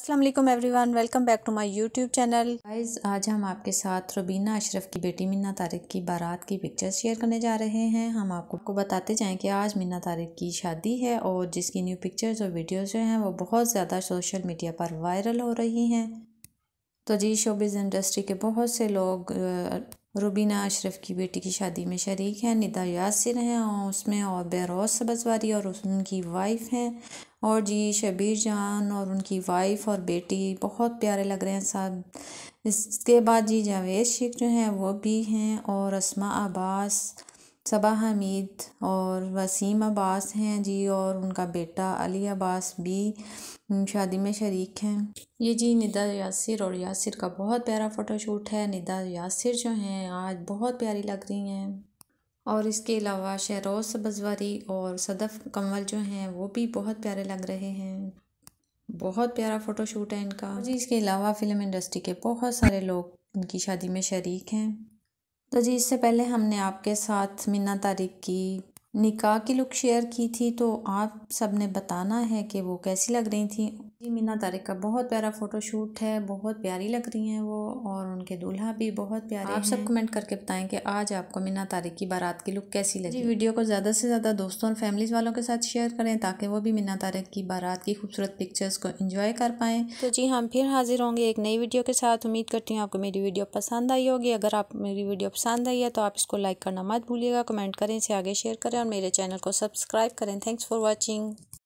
Aslam everyone welcome back to my YouTube channel guys आज हम आपके साथ रुबीना अशरफ की बेटी मीना तारिक की बारात की पिक्चर शेयर करने जा रहे हैं हम आपको बताते जाएं कि आज मिन्ना तारिक की शादी है और जिसकी न्यू पिक्चर्स और वीडियोज़ जो हैं वो बहुत ज़्यादा सोशल मीडिया पर वायरल हो रही हैं तो जी शोबिज़ इंडस्ट्री के बहुत से लोग रुबीना अशरफ की बेटी की शादी में शरीक हैं निदा यासिर हैं और उसमें और बेरोज सबजवारी और उनकी वाइफ हैं और जी शबीर जान और उनकी वाइफ और बेटी बहुत प्यारे लग रहे हैं साथ इसके बाद जी जावेद शेख जो हैं वो भी हैं और रस्मा अब्बास सबा हमीद और वसीम अब्बास हैं जी और उनका बेटा अली अब्बास भी शादी में शरीक हैं ये जी निदा यासिर और यासिर का बहुत प्यारा फ़ोटोशूट है निदा यासिर जो हैं आज बहुत प्यारी लग रही हैं और इसके अलावा शहरोज सब्जवारी और सदफ़ कंवल जो हैं वो भी बहुत प्यारे लग रहे हैं बहुत प्यारा फ़ोटोशूट है इनका जी इसके अलावा फ़िल्म इंडस्ट्री के बहुत सारे लोग उनकी शादी में शरीक हैं तो जी इससे पहले हमने आपके साथ मीना तारिक की निकाह की लुक शेयर की थी तो आप सब ने बताना है कि वो कैसी लग रही थी जी मीना तारिक का बहुत प्यारा फ़ोटोशूट है बहुत प्यारी लग रही हैं वो और उनके दूल्हा भी बहुत प्यारे आप सब कमेंट करके बताएं कि आज आपको मीना तारिक की बारात की लुक कैसी लगी वीडियो को ज़्यादा से ज़्यादा दोस्तों और फैमिलीज़ वालों के साथ शेयर करें ताकि वो भी मीना तारिक की बारात की खूबसूरत पिक्चर्स को इन्जॉय कर पाएँ तो जी हम फिर हाजिर होंगे एक नई वीडियो के साथ उम्मीद करती हूँ आपको मेरी वीडियो पसंद आई होगी अगर आप मेरी वीडियो पसंद आई है तो आप इसको लाइक करना मत भूलिएगा कमेंट करें इसे आगे शेयर करें और मेरे चैनल को सब्सक्राइब करें थैंक्स फॉर वॉचिंग